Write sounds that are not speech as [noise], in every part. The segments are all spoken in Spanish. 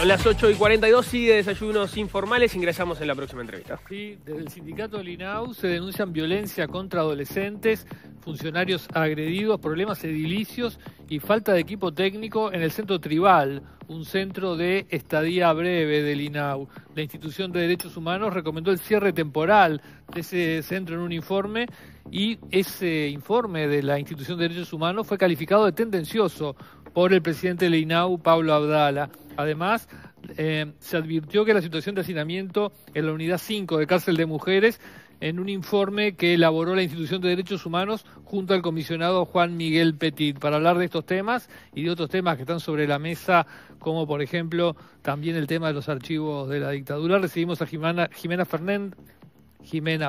A las 8 y 42 y de desayunos informales ingresamos en la próxima entrevista. Sí, desde el sindicato Linau se denuncian violencia contra adolescentes, funcionarios agredidos, problemas edilicios y falta de equipo técnico en el centro tribal, un centro de estadía breve de Linau. La institución de derechos humanos recomendó el cierre temporal de ese centro en un informe y ese informe de la institución de derechos humanos fue calificado de tendencioso por el presidente de Linau, Pablo Abdala. Además, eh, se advirtió que la situación de hacinamiento en la unidad 5 de cárcel de mujeres en un informe que elaboró la Institución de Derechos Humanos junto al comisionado Juan Miguel Petit para hablar de estos temas y de otros temas que están sobre la mesa, como por ejemplo también el tema de los archivos de la dictadura. Recibimos a Jimena,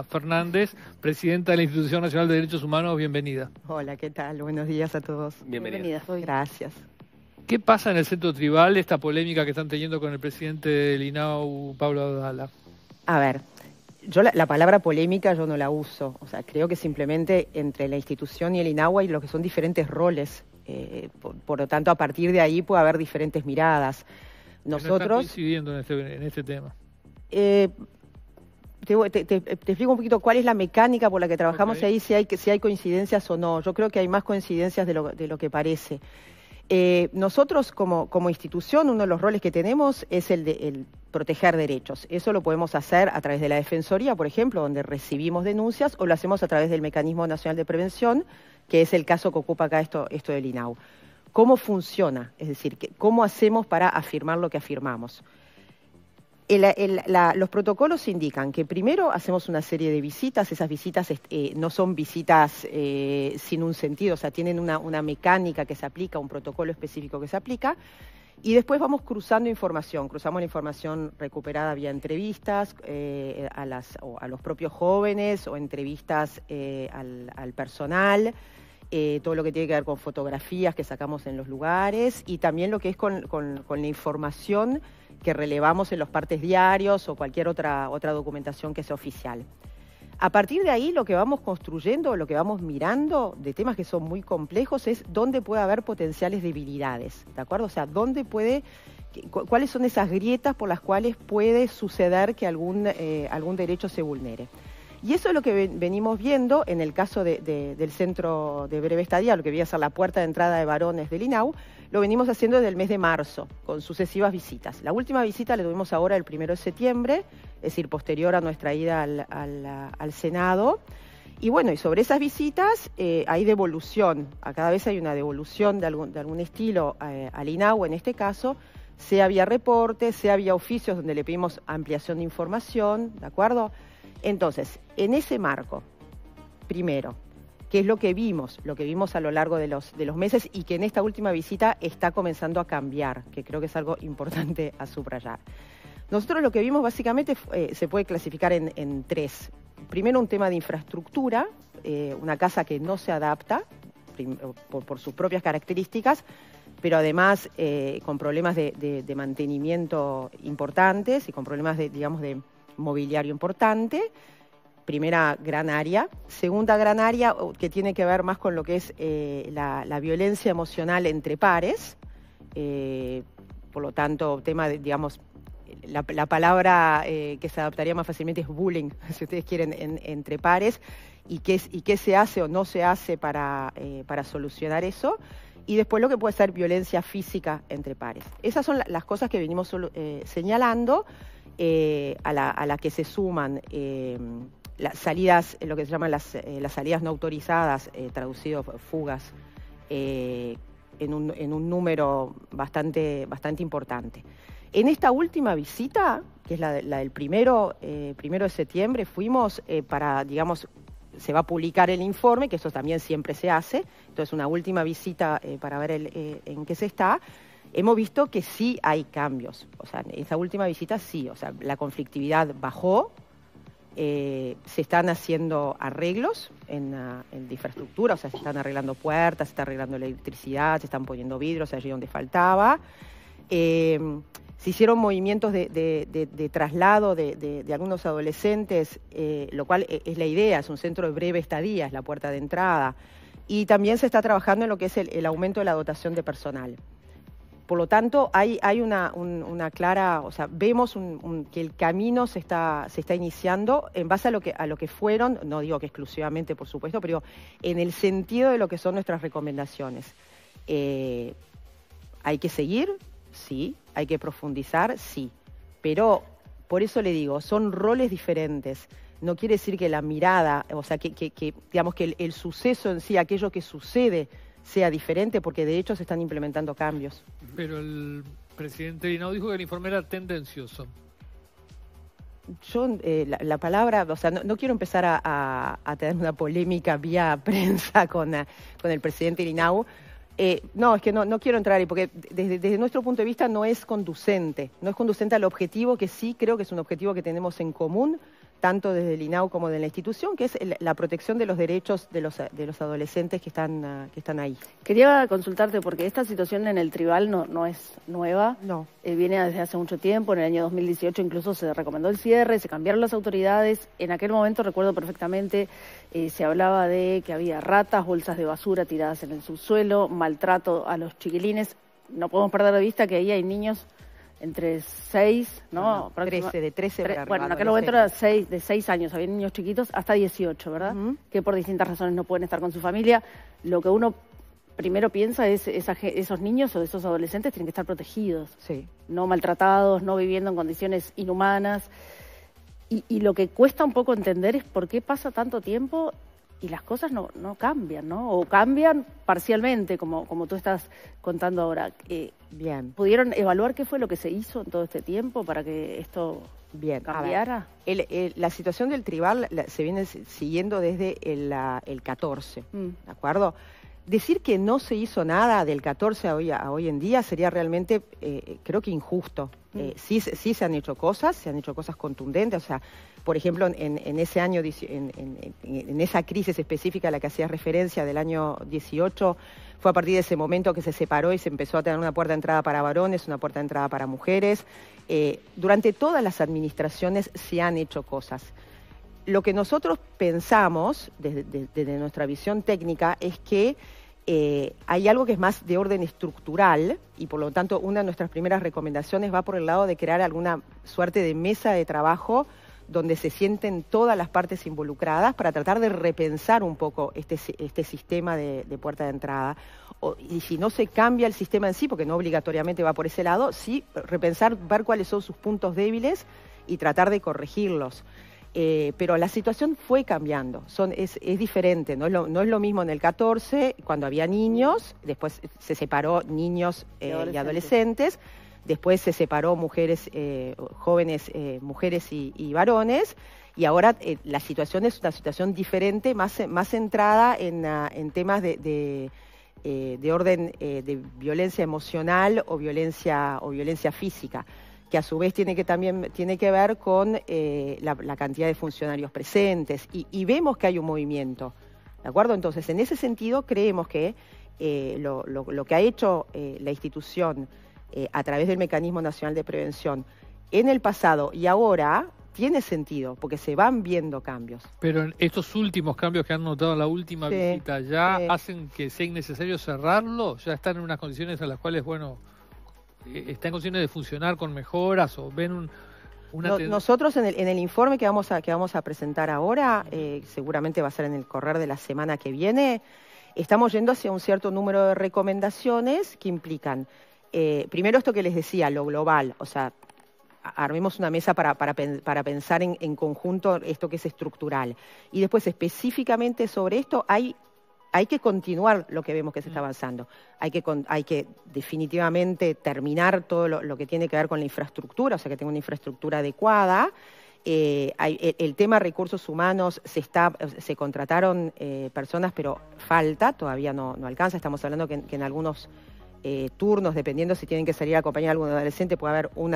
Fernández. presidenta de la Institución Nacional de Derechos Humanos, bienvenida. Hola, ¿qué tal? Buenos días a todos. Bienvenida. Bienvenidas. Gracias. ¿Qué pasa en el centro tribal, esta polémica que están teniendo con el presidente del INAU, Pablo Adala? A ver, yo la, palabra polémica yo no la uso. O sea, creo que simplemente entre la institución y el INAU hay lo que son diferentes roles. Eh, por, lo tanto, a partir de ahí puede haber diferentes miradas. Nosotros. No coincidiendo en este, este tema. Eh, te, explico un poquito cuál es la mecánica por la que trabajamos ahí si hay, si hay coincidencias o no. Yo creo que hay más coincidencias de lo, de lo que parece. Eh, nosotros como, institución, uno de los roles que tenemos es el de proteger derechos. Eso lo podemos hacer a través de la Defensoría, por ejemplo, donde recibimos denuncias, o lo hacemos a través del Mecanismo Nacional de Prevención, que es el caso que ocupa acá esto, esto del INAU. ¿Cómo funciona? Es decir, ¿cómo hacemos para afirmar lo que afirmamos? los protocolos indican que primero hacemos una serie de visitas, esas visitas eh, no son visitas eh, sin un sentido, o sea, tienen una, mecánica que se aplica, un protocolo específico que se aplica, y después vamos cruzando información, cruzamos la información recuperada vía entrevistas eh, a, los propios jóvenes o entrevistas al, personal. todo lo que tiene que ver con fotografías que sacamos en los lugares y también lo que es con, con la información que relevamos en los partes diarios o cualquier otra, otra documentación que sea oficial. A partir de ahí, lo que vamos construyendo, lo que vamos mirando de temas que son muy complejos es dónde puede haber potenciales debilidades, ¿de acuerdo? O sea, dónde puede, cuáles son esas grietas por las cuales puede suceder que algún, eh, algún derecho se vulnere. Y eso es lo que venimos viendo en el caso del centro de breve estadía, lo que voy a ser la puerta de entrada de varones del INAU, lo venimos haciendo desde el mes de marzo, con sucesivas visitas. La última visita la tuvimos ahora el primero de septiembre, es decir, posterior a nuestra ida al, Senado. Y bueno, y sobre esas visitas eh, hay devolución, a cada vez hay una devolución de algún, estilo eh, al INAU en este caso, sea vía reporte, sea vía oficios donde le pedimos ampliación de información, ¿de acuerdo? Entonces, en ese marco, primero, que es lo que vimos, lo que vimos a lo largo de los, meses y que en esta última visita está comenzando a cambiar, que creo que es algo [laughs] importante a subrayar. Nosotros lo que vimos básicamente eh, se puede clasificar en, tres. Primero un tema de infraestructura, eh, una casa que no se adapta eh, por, sus propias características, pero además con problemas de, de, mantenimiento importantes y con problemas de, digamos, de mobiliario importante primera gran área. Segunda gran área que tiene que ver más con lo que es eh, la, violencia emocional entre pares. Eh, por lo tanto, tema, de, digamos, la, palabra eh, que se adaptaría más fácilmente es bullying, [laughs] si ustedes quieren, entre pares, y qué, y qué se hace o no se hace para, para solucionar eso y después lo que puede ser violencia física entre pares. Esas son las cosas que venimos señalando, a, la, a, la, que se suman las salidas, eh, lo que se llaman las, eh, salidas no autorizadas, eh, traducido fugas, en, un, número bastante, bastante importante. En esta última visita, que es la, del primero, primero de septiembre, fuimos para, digamos, se va a publicar el informe, que eso también siempre se hace, entonces una última visita para ver en qué se está. Hemos visto que sí hay cambios, o sea, en esa última visita sí, o sea, la conflictividad bajó, eh, se están haciendo arreglos en, infraestructura, o sea, se están arreglando puertas, se está arreglando la electricidad, se están poniendo vidros allí donde faltaba. Eh, se hicieron movimientos de, traslado de, algunos adolescentes, eh, lo cual e, es la idea, es un centro de breve estadía, es la puerta de entrada. Y también se está trabajando en lo que es el aumento de la dotación de personal. Por lo tanto, hay, una, clara, o sea, vemos que el camino se está, iniciando en base a lo, que, fueron, no digo que exclusivamente, por supuesto, pero en el sentido de lo que son nuestras recomendaciones. Eh, ¿Hay que seguir? Sí. ¿Hay que profundizar? Sí. Pero por eso le digo, son roles diferentes. No quiere decir que la mirada, o sea, que, digamos que el suceso en sí, aquello que sucede sea diferente, porque de hecho se están implementando cambios. Pero el presidente Irinao dijo que el informe era tendencioso. Yo, eh, la, palabra, o sea, no, quiero empezar a, tener una polémica vía [laughs] prensa eh, con, el presidente Irinao. Eh, no, es que no, no quiero entrar ahí, porque desde, nuestro punto de vista no es conducente, no es conducente al objetivo que sí creo que es un objetivo que tenemos en común, tanto desde el INAU como de la institución, que es la protección de los derechos de los, de los adolescentes ah, que están, ahí. Quería consultarte, porque esta situación en el tribal no, no es nueva, no. Eh, viene desde hace mucho tiempo, en el año 2018 incluso se recomendó el cierre, se cambiaron las autoridades, en aquel momento recuerdo perfectamente, eh, se hablaba de que había ratas, bolsas de basura tiradas en el subsuelo, maltrato a los chiquilines, no podemos perder de vista que ahí hay niños entre 6, ¿no? de 13, de 13 Bueno, en aquel momento era seis, de 6 años, había niños chiquitos, hasta 18, ¿verdad? Que por distintas razones no pueden estar con su familia. Lo que uno primero piensa es esa, esos niños o esos adolescentes tienen que estar protegidos, sí. no maltratados, no viviendo en condiciones inhumanas. Y, y lo que cuesta un poco entender es por qué pasa tanto tiempo y las cosas no, no cambian, ¿no? O cambian parcialmente, como, como tú estás contando ahora. Eh, Bien. ¿Pudieron evaluar qué fue lo que se hizo en todo este tiempo para que esto Bien. cambiara? la situación del tribal se viene siguiendo desde el, 14, mm. ¿de acuerdo? Decir que no se hizo nada del 14 a hoy, en día sería realmente, eh, creo que injusto, Mm. Eh, sí, se han hecho cosas, se han hecho cosas contundentes. O sea, por ejemplo, en, esa crisis específica a la que hacías referencia del año 18, fue a partir de ese momento que se separó y se empezó a tener una puerta de entrada para varones, una puerta de entrada para mujeres. Eh, durante todas las administraciones se han hecho cosas. Lo que nosotros pensamos, desde nuestra visión técnica, es que eh, hay algo que es más de orden estructural y por lo tanto una de nuestras primeras recomendaciones va por el lado de crear alguna suerte de mesa de trabajo donde se sienten todas las partes involucradas para tratar de repensar un poco este, este sistema de, puerta de entrada. y si no se cambia el sistema en sí, porque no obligatoriamente va por ese lado, sí repensar, ver cuáles son sus puntos débiles y tratar de corregirlos. Eh, pero la situación fue cambiando, es, diferente, no es, lo, mismo en el 14, cuando había niños, después se separó niños eh, y adolescentes, después se separó mujeres, eh, jóvenes, mujeres y, varones, y ahora la situación es una situación diferente, más, centrada ah, en, temas de, orden de violencia emocional o violencia o violencia física que a su vez tiene que también tiene que ver con eh, la, cantidad de funcionarios presentes y, vemos que hay un movimiento, ¿de acuerdo? Entonces, en ese sentido creemos que eh, lo, que ha hecho eh, la institución a través del Mecanismo Nacional de Prevención en el pasado y ahora tiene sentido, porque se van viendo cambios. Pero estos últimos cambios que han notado en la última visita, ¿ya hacen que sea innecesario cerrarlo? ¿Ya están en unas condiciones en las cuales, bueno eh, está en condiciones de funcionar con mejoras o ven un, una... nosotros en el, informe que vamos a, que vamos a presentar ahora, eh, seguramente va a ser en el correr de la semana que viene, estamos yendo hacia un cierto número de recomendaciones que implican, eh, primero esto que les decía, lo global, o sea, armemos una mesa para, para, pensar en, conjunto esto que es estructural. Y después específicamente sobre esto hay hay que continuar lo que vemos que se está mm. avanzando. Hay que, definitivamente terminar todo lo, que tiene que ver con la infraestructura, o sea, que tenga una infraestructura adecuada. Eh, el, tema recursos humanos se contrataron eh, personas, pero falta, todavía no, alcanza. Estamos hablando que, en algunos eh, turnos, dependiendo si tienen que salir a acompañar a algún adolescente, puede haber un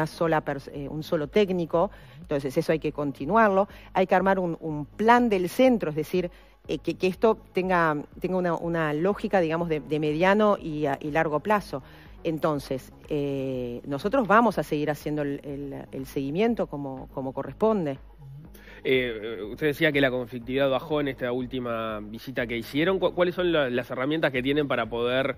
solo técnico. Entonces eso hay que continuarlo. Hay que armar un plan del centro, es decir, eh, que, esto tenga, tenga una, lógica, digamos, de, mediano y, largo plazo. Entonces, eh, nosotros vamos a seguir haciendo el, seguimiento como, corresponde. Eh, usted decía que la conflictividad bajó en esta última visita que hicieron. ¿Cuáles son las herramientas que tienen para poder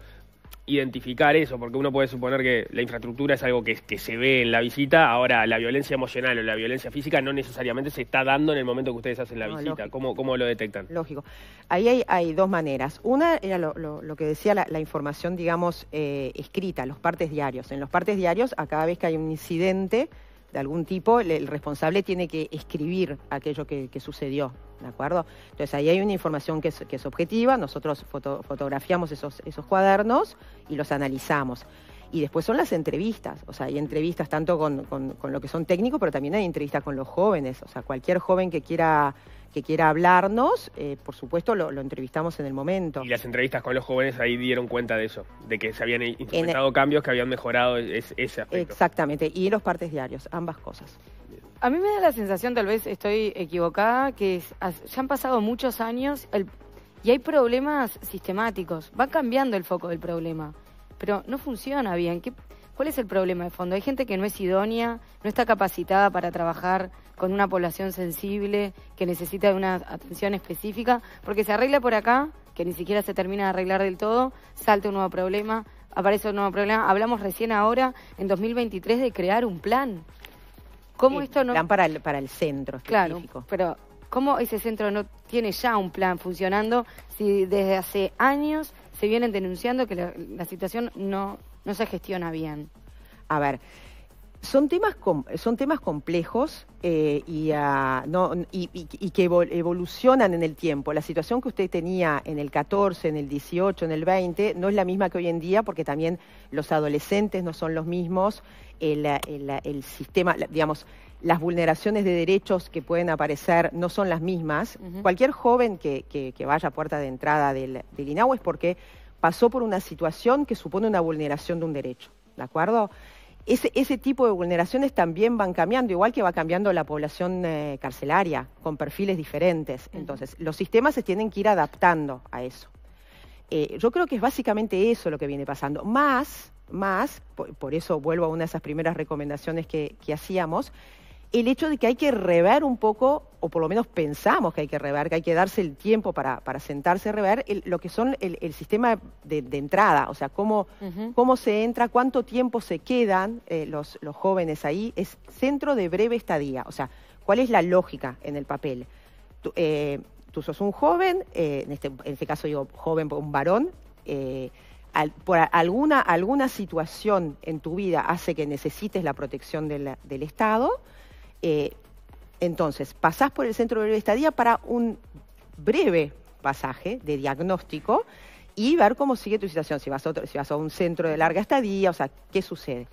identificar eso, porque uno puede suponer que la infraestructura es algo que, que, se ve en la visita, ahora la violencia emocional o la violencia física no necesariamente se está dando en el momento que ustedes hacen la visita. ¿Cómo, lo detectan? Lógico. Ahí hay, hay dos maneras. Una era lo, que decía la, información, digamos, eh, escrita, los partes diarios. En los partes diarios, a cada vez que hay un incidente, de algún tipo, el responsable tiene que escribir aquello que, sucedió. ¿De acuerdo? Entonces ahí hay una información que es, que es objetiva, nosotros fotografiamos esos, esos cuadernos y los analizamos. Y después son las entrevistas, o sea, hay entrevistas tanto con lo que son técnicos, pero también hay entrevistas con los jóvenes, o sea, cualquier joven que quiera que quiera hablarnos, eh, por supuesto lo, entrevistamos en el momento. Y las entrevistas con los jóvenes ahí dieron cuenta de eso, de que se habían implementado cambios que habían mejorado ese aspecto. Exactamente, y los partes diarios, ambas cosas. A mí me da la sensación, tal vez estoy equivocada, que ya han pasado muchos años y hay problemas sistemáticos. Va cambiando el foco del problema, pero no funciona bien. ¿Cuál es el problema de fondo? Hay gente que no es idónea, no está capacitada para trabajar con una población sensible, que necesita de una atención específica, porque se arregla por acá, que ni siquiera se termina de arreglar del todo, salta un nuevo problema, aparece un nuevo problema. Hablamos recién ahora, en 2023, de crear un plan. ¿Cómo esto no... Plan para el, para el centro específico. Claro, pero ¿cómo ese centro no tiene ya un plan funcionando si desde hace años se vienen denunciando que la situación no no se gestiona bien. A ver, son temas, son temas complejos eh, ah, y, que evolucionan en el tiempo. La situación que usted tenía en el 14, en el 18, en el 20, no es la misma que hoy en día porque también los adolescentes no son los mismos, el, sistema, digamos, las vulneraciones de derechos que pueden aparecer no son las mismas. Cualquier joven que, vaya a puerta de entrada del, del es porque pasó por una situación que supone una vulneración de un derecho, ¿de acuerdo? Ese, tipo de vulneraciones también van cambiando, igual que va cambiando la población eh, carcelaria, con perfiles diferentes. Entonces, los sistemas se tienen que ir adaptando a eso. Eh, yo creo que es básicamente eso lo que viene pasando. Más, más, por, eso vuelvo a una de esas primeras recomendaciones que hacíamos, el hecho de que hay que rever un poco, o por lo menos pensamos que hay que rever, que hay que darse el tiempo para, sentarse a rever lo que son el, sistema de, entrada, o sea, cómo, se entra, cuánto tiempo se quedan eh, los, jóvenes ahí, es centro de breve estadía, o sea, cuál es la lógica en el papel. Tú, eh, sos un joven, eh, este, en, este, caso digo joven, un varón, por alguna, alguna situación en tu vida hace que necesites la protección del Estado, eh, entonces, pasás por el centro de breve estadía para un breve pasaje de diagnóstico y ver cómo sigue tu situación, si vas a, otro, si vas a un centro de larga estadía, o sea, qué sucede.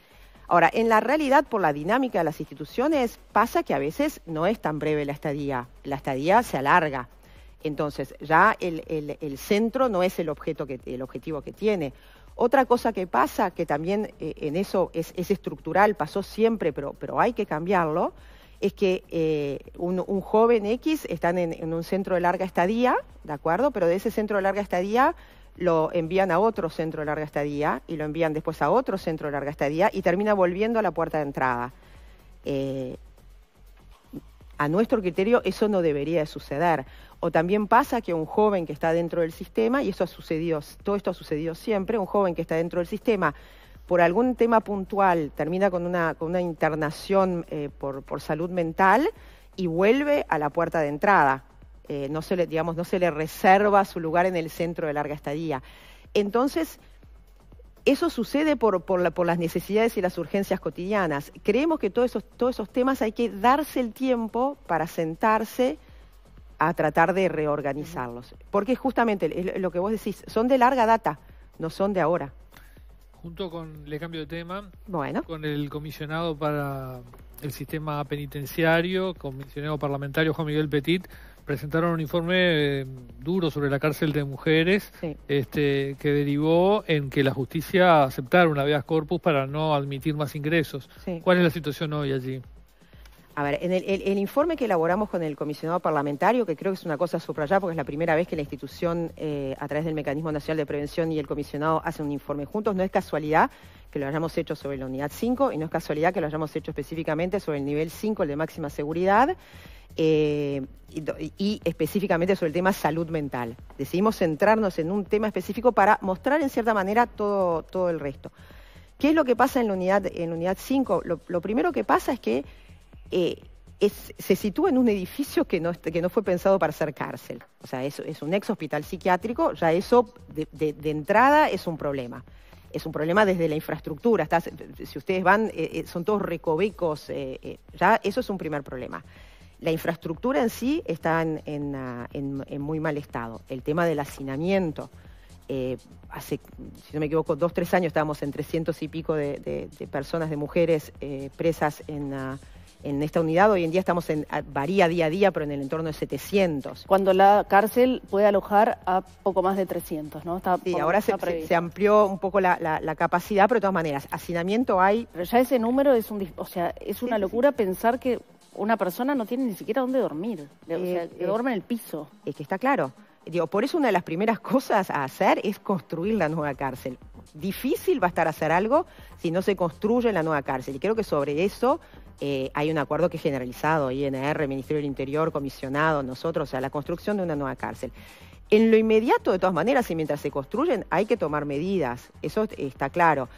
Ahora, en la realidad, por la dinámica de las instituciones, pasa que a veces no es tan breve la estadía, la estadía se alarga. Entonces, ya el, centro no es el, objeto que, el objetivo que tiene. Otra cosa que pasa, que también eh, en eso es, es, estructural, pasó siempre, pero, pero hay que cambiarlo, es que eh, un, joven X está en, un centro de larga estadía, ¿de acuerdo? Pero de ese centro de larga estadía lo envían a otro centro de larga estadía y lo envían después a otro centro de larga estadía y termina volviendo a la puerta de entrada. Eh, a nuestro criterio eso no debería de suceder. O también pasa que un joven que está dentro del sistema, y eso ha sucedido, todo esto ha sucedido siempre, un joven que está dentro del sistema por algún tema puntual termina con una, con una internación eh, por, salud mental y vuelve a la puerta de entrada. Eh, no, se le, digamos, no se le reserva su lugar en el centro de larga estadía. Entonces, eso sucede por, las necesidades y las urgencias cotidianas. Creemos que todos esos, todos esos temas hay que darse el tiempo para sentarse a tratar de reorganizarlos. Porque justamente lo que vos decís, son de larga data, no son de ahora junto con, le cambio de tema, con el comisionado para el sistema penitenciario, comisionado parlamentario Juan Miguel Petit, presentaron un informe eh, duro sobre la cárcel de mujeres este, que derivó en que la justicia aceptara una vez corpus para no admitir más ingresos. ¿Cuál es la situación hoy allí? A ver, en el, informe que elaboramos con el comisionado parlamentario, que creo que es una cosa subrayada porque es la primera vez que la institución, eh, a través del Mecanismo Nacional de Prevención y el comisionado, hacen un informe juntos, no es casualidad que lo hayamos hecho sobre la unidad 5 y no es casualidad que lo hayamos hecho específicamente sobre el nivel 5, el de máxima seguridad. Eh, y, específicamente sobre el tema salud mental. Decidimos centrarnos en un tema específico para mostrar en cierta manera todo, el resto. ¿Qué es lo que pasa en la unidad, en la unidad 5? lo primero que pasa es que eh, se sitúa en un edificio que no, que no fue pensado para ser cárcel. O sea, es, es un ex hospital psiquiátrico, ya eso de, entrada es un problema. Es un problema desde la infraestructura. si ustedes van, eh, eh, son todos recovecos. ya eso es un primer problema. La infraestructura en sí está en, ah, muy mal estado. El tema del hacinamiento. hace, si no me equivoco, dos, tres años estábamos en 300 y pico de, personas, de mujeres presas en... Ah, en esta unidad hoy en día estamos en, varía día a día, pero en el entorno de 700. Cuando la cárcel puede alojar a poco más de 300, ¿no? sí, ahora se, amplió un poco la, capacidad, pero de todas maneras, hacinamiento hay... Pero ya ese número es un... O sea, es una locura pensar que una persona no tiene ni siquiera dónde dormir, o sea, eh, que eh, duerme en el piso. Es que está claro. Digo, por eso una de las primeras cosas a hacer es construir la nueva cárcel difícil va a estar hacer algo si no se construye la nueva cárcel. Y creo que sobre eso eh, hay un acuerdo que es generalizado, INR, Ministerio del Interior, comisionado, nosotros, o sea, la construcción de una nueva cárcel. En lo inmediato, de todas maneras, y mientras se construyen, hay que tomar medidas, eso está claro.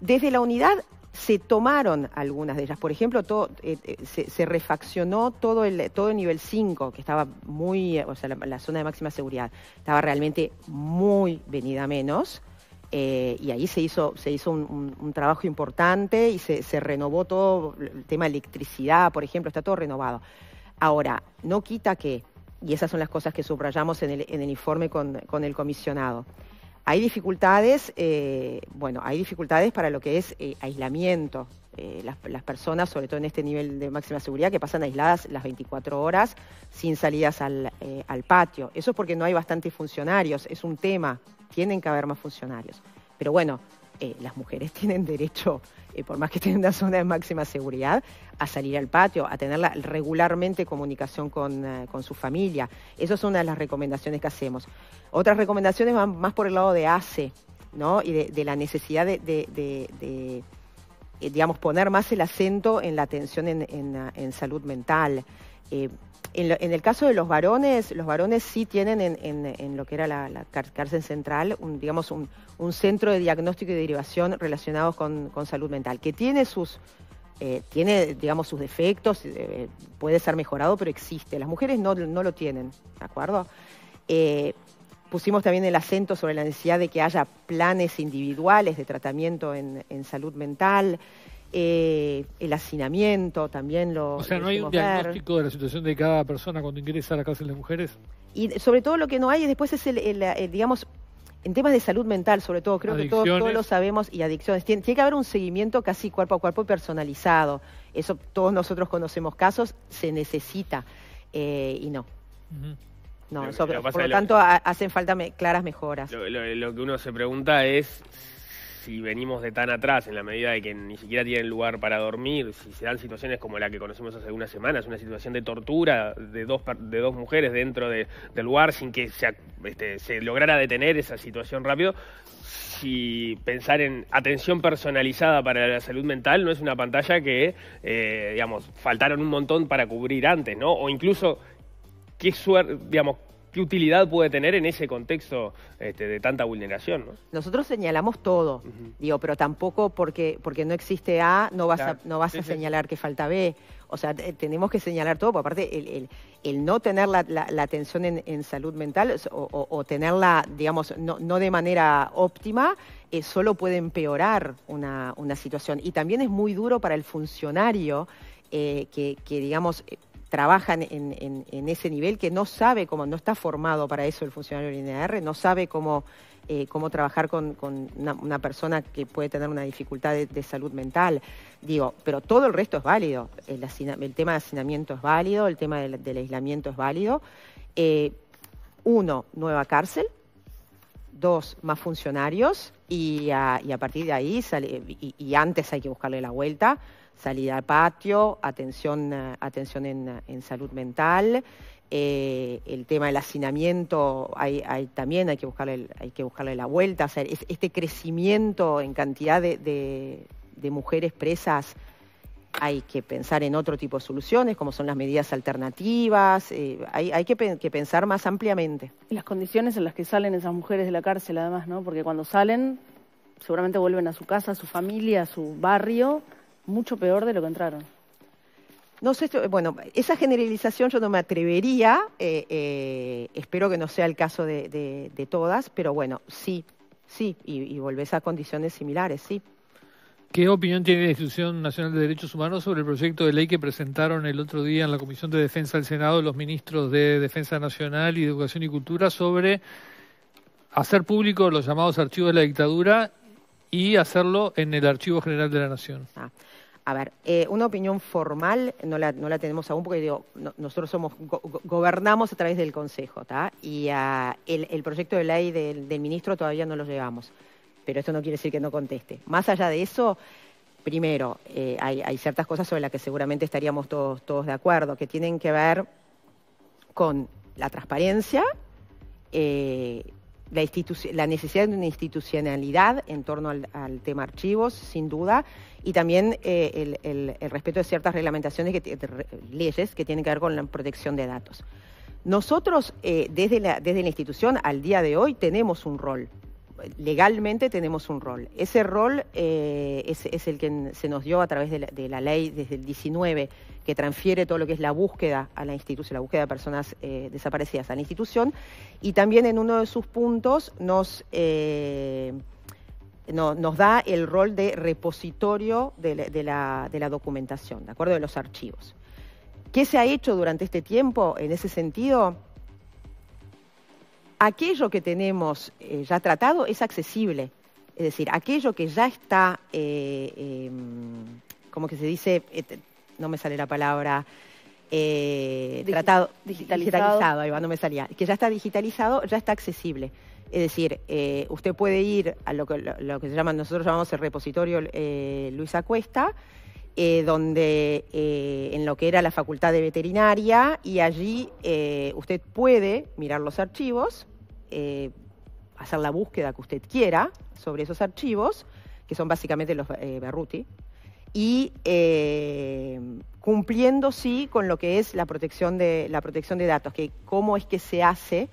Desde la unidad se tomaron algunas de ellas. Por ejemplo, eh, eh, se, refaccionó todo el, todo nivel 5, que estaba muy, o sea, la zona de máxima seguridad, estaba realmente muy venida menos. Eh, y ahí se hizo, se hizo un, trabajo importante y se, renovó todo el tema de electricidad, por ejemplo, está todo renovado. Ahora, no quita que, y esas son las cosas que subrayamos en el, informe con, el comisionado, hay dificultades, eh, bueno, hay dificultades para lo que es eh, aislamiento, eh, las, personas, sobre todo en este nivel de máxima seguridad, que pasan aisladas las 24 horas sin salidas eh, al, patio. Eso es porque no hay bastantes funcionarios, es un tema, tienen que haber más funcionarios. Pero bueno, eh, las mujeres [laughs] tienen derecho, por más que estén en una zona de máxima seguridad, a salir al patio, a tener regularmente comunicación con, su familia. Esa es una de las recomendaciones que hacemos. Otras recomendaciones van más por el lado de ACE, ¿no? Y de, la necesidad de eh, digamos, poner más el acento en la atención en, salud mental. Eh, en, el caso de los varones, los varones sí tienen en, lo que era la, cárcel central, un, digamos, un, centro de diagnóstico y derivación relacionados con, salud mental, que tiene sus, eh, tiene, digamos, sus defectos, puede ser mejorado, pero existe. Las mujeres no, lo tienen, ¿de acuerdo? Pusimos también el acento sobre la necesidad de que haya planes individuales de tratamiento en, salud mental, eh, el hacinamiento también lo. O sea, no hay un diagnóstico de la situación de cada persona cuando ingresa a la cárcel de mujeres. Y sobre todo lo que no hay después es el, eh, digamos, en temas de salud mental, sobre todo, creo que todos, todos, lo sabemos, y adicciones. Tiene, que haber un seguimiento casi cuerpo a cuerpo personalizado. Eso todos nosotros conocemos casos, se necesita eh, y no. No, por lo tanto hacen falta claras mejoras. lo que uno se pregunta es si venimos de tan atrás, en la medida de que ni siquiera tienen lugar para dormir, si se dan situaciones como la que conocimos hace algunas semanas, una situación de tortura de dos, de dos mujeres dentro del lugar sin que se, este, se lograra detener esa situación rápido, si pensar en atención personalizada para la salud mental no es una pantalla que, eh, digamos, faltaron un montón para cubrir antes, ¿no? O incluso qué utilidad puede tener en ese contexto este, de tanta vulneración. Nosotros señalamos todo, digo, pero tampoco porque, porque no existe A, no vas a, señalar que falta B. O sea, tenemos que señalar todo, aparte el, no tener la, atención en, salud mental o, tenerla, digamos, no, de manera óptima, eh, solo puede empeorar una, situación. Y también es muy duro para el funcionario eh, que, que, digamos, eh, trabajan en, ese nivel, que no sabe cómo, no está formado para eso el funcionario del INR, no sabe cómo, eh, trabajar con, una, persona que puede tener una dificultad de, salud mental. Digo, pero todo el resto es válido. El, tema de hacinamiento es válido, el tema del, aislamiento es válido. Eh, uno, nueva cárcel, dos más funcionarios y a, partir de ahí y, antes hay que buscarle la vuelta salida al patio, atención, atención en, salud mental. Eh, el tema del hacinamiento, también hay que, buscarle, hay que buscarle la vuelta. este crecimiento en cantidad de, mujeres presas hay que pensar en otro tipo de soluciones, como son las medidas alternativas, eh, hay, hay que, pensar más ampliamente. las condiciones en las que salen esas mujeres de la cárcel, además, ¿no? Porque cuando salen, seguramente vuelven a su casa, a su familia, a su barrio, mucho peor de lo que entraron. No sé, bueno, esa generalización yo no me atrevería, eh, eh, espero que no sea el caso de, todas, pero bueno, sí, sí, y, y, volvés a condiciones similares, sí. ¿Qué opinión tiene la Institución Nacional de Derechos Humanos sobre el proyecto de ley que presentaron el otro día en la Comisión de Defensa del Senado los ministros de Defensa Nacional y de Educación y Cultura sobre hacer público los llamados archivos de la dictadura y hacerlo en el Archivo General de la Nación? Ah, a ver, eh, una opinión formal no la, no la tenemos aún porque digo, nosotros somos gobernamos a través del Consejo, Y ah, el, proyecto de ley del, ministro todavía no lo llevamos, pero esto no quiere decir que no conteste. Más allá de eso, primero, eh, hay, ciertas cosas sobre las que seguramente estaríamos todos, todos de acuerdo, que tienen que ver con la transparencia, eh, la, necesidad de una institucionalidad en torno al, tema archivos, sin duda, y también eh, el, respeto de ciertas reglamentaciones, que, leyes que tienen que ver con la protección de datos. Nosotros, eh, desde, la, institución, al día de hoy, tenemos un rol. Legalmente tenemos un rol. Ese rol eh, es, el que se nos dio a través de la, de la ley desde el 19 que transfiere todo lo que es la búsqueda a la institución, la búsqueda de personas eh, desaparecidas a la institución. Y también en uno de sus puntos nos, eh, nos da el rol de repositorio de la, documentación, ¿de acuerdo? De los archivos. ¿Qué se ha hecho durante este tiempo en ese sentido? Aquello que tenemos eh, ya tratado es accesible, es decir, aquello que ya está, em, como que se dice, no me sale la palabra, eh, tratado, digitalizado, digitalizado ahí va, no me salía, que ya está digitalizado, ya está accesible. Es decir, eh, usted puede ir a lo que, se llama, nosotros llamamos el repositorio eh, Luis eh, donde en lo que era la Facultad de Veterinaria, y allí usted puede mirar los archivos, hacer la búsqueda que usted quiera sobre esos archivos, que son básicamente los Berruti, y eh, cumpliendo sí con lo que es la protección de, la protección de datos, que cómo es que se hace.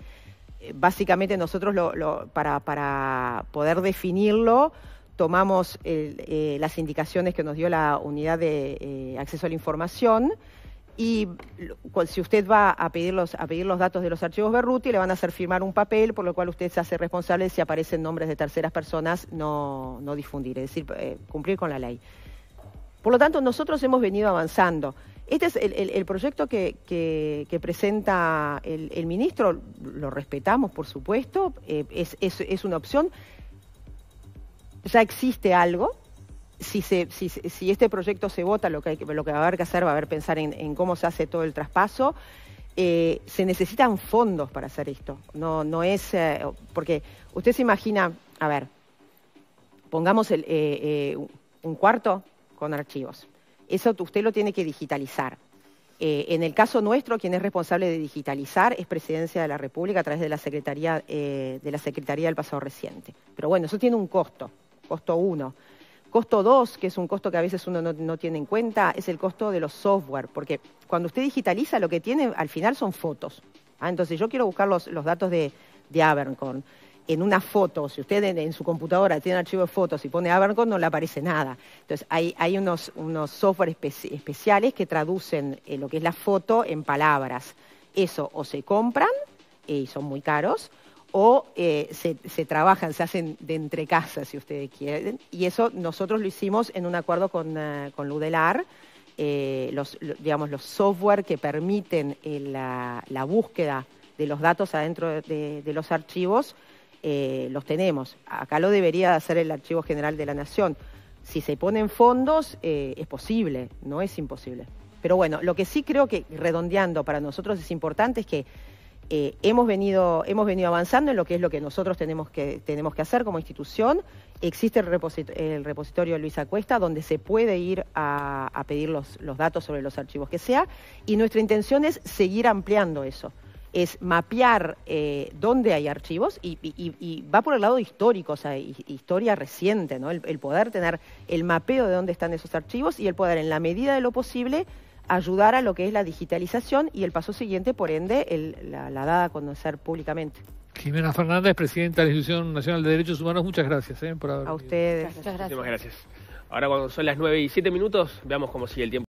Eh, básicamente nosotros para, poder definirlo tomamos eh, las indicaciones que nos dio la unidad de acceso a la información y si usted va a pedir, los, a pedir los datos de los archivos Berruti, le van a hacer firmar un papel, por lo cual usted se hace responsable si aparecen nombres de terceras personas no, no difundir, es decir, cumplir con la ley. Por lo tanto, nosotros hemos venido avanzando. Este es el, proyecto que, presenta el, ministro, lo respetamos, por supuesto, eh, es, una opción. Ya existe algo. Si, este proyecto se vota, lo que, hay, lo que va a haber que hacer va a haber pensar en, cómo se hace todo el traspaso. Eh, se necesitan fondos para hacer esto. No, no es. Eh, porque usted se imagina, a ver, pongamos un cuarto con archivos. Eso usted lo tiene que digitalizar. Eh, en el caso nuestro, quien es responsable de digitalizar es Presidencia de la República a través de la Secretaría, eh, de la Secretaría del Pasado Reciente. Pero bueno, eso tiene un costo, costo uno. Costo dos, que es un costo que a veces uno no, tiene en cuenta, es el costo de los software, porque cuando usted digitaliza lo que tiene al final son fotos. Ah, entonces yo quiero buscar los, datos de, de en una foto, si usted en, su computadora tiene un archivo de fotos y pone abarco no le aparece nada. Entonces, hay, unos, unos software especiales que traducen eh, lo que es la foto en palabras. Eso o se compran, eh, y son muy caros, o eh, se, trabajan, se hacen de entre casa, si ustedes quieren. Y eso nosotros lo hicimos en un acuerdo con, Ludelar. los, digamos, los software que permiten la, búsqueda de los datos adentro de los archivos eh, los tenemos. Acá lo debería hacer el Archivo General de la Nación. Si se ponen fondos, eh, es posible, no es imposible. Pero bueno, lo que sí creo que, redondeando, para nosotros es importante es que eh, hemos, venido, hemos venido avanzando en lo que es lo que nosotros tenemos que, tenemos que hacer como institución. Existe el, repositorio, de repositorio Luis donde se puede ir a, a pedir los, los datos sobre los archivos que sea y nuestra intención es seguir ampliando eso es mapear eh, dónde hay archivos y, va por el lado histórico, o sea, historia reciente, ¿no? El, poder tener el mapeo de dónde están esos archivos y el poder, en la medida de lo posible, ayudar a lo que es la digitalización y el paso siguiente, por ende, la, la dada a conocer públicamente. Jimena Fernández, presidenta de la Institución Nacional de Derechos Humanos, muchas gracias eh, por haber A ustedes. Muchas gracias. gracias. Ahora cuando son las 9 y 7 minutos, veamos cómo sigue el tiempo.